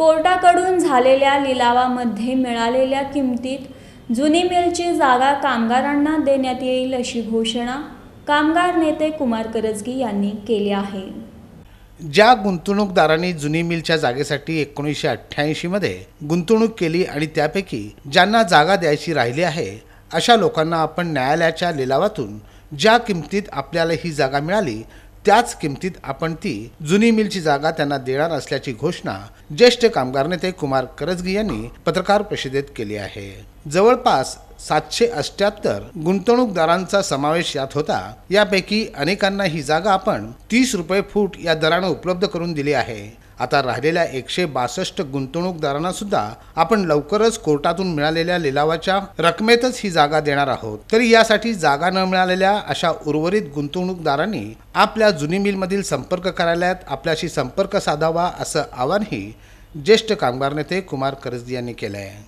कोर्टाकडून झालेल्या लिलावामध्ये मिळालेल्या किमतीत जुनी मिलची जागा कामगारांना देण्यात येईल अशी घोषणा कामगार नेते कुमार करजगी यांनी केली आहे ज्या गुंतवणूकदारांनी जुनी मिलच्या जागेसाठी एकोणीसशे अठ्ठ्याऐंशीमध्ये गुंतवणूक केली आणि त्यापैकी ज्यांना जागा द्यायची राहिली आहे अशा लोकांना आपण न्यायालयाच्या लिलावातून ज्या किमतीत आपल्याला ही जागा मिळाली त्याच किमतीत आपण ती जुनी मिलची जागा त्यांना देणार असल्याची घोषणा ज्येष्ठ कामगार नेते कुमार करजगी यांनी पत्रकार परिषदेत केली आहे जवळपास सातशे अष्ट्याहत्तर गुंतवणूकदारांचा समावेश यात होता यापैकी अनेकांना ही जागा आपण तीस रुपये फूट या दराने उपलब्ध करून दिली आहे आता राहिलेल्या एकशे बासष्ट सुद्धा आपण लवकरच कोर्टातून मिळालेल्या लिलावाच्या रकमेतच ही जागा देणार आहोत तरी यासाठी जागा न मिळालेल्या अशा उर्वरित गुंतवणूकदारांनी आपल्या जुनी मिलमधील संपर्क कार्यालयात आपल्याशी संपर्क साधावा असं आवाहनही ज्येष्ठ कामगार नेते कुमार करजदी यांनी केलं आहे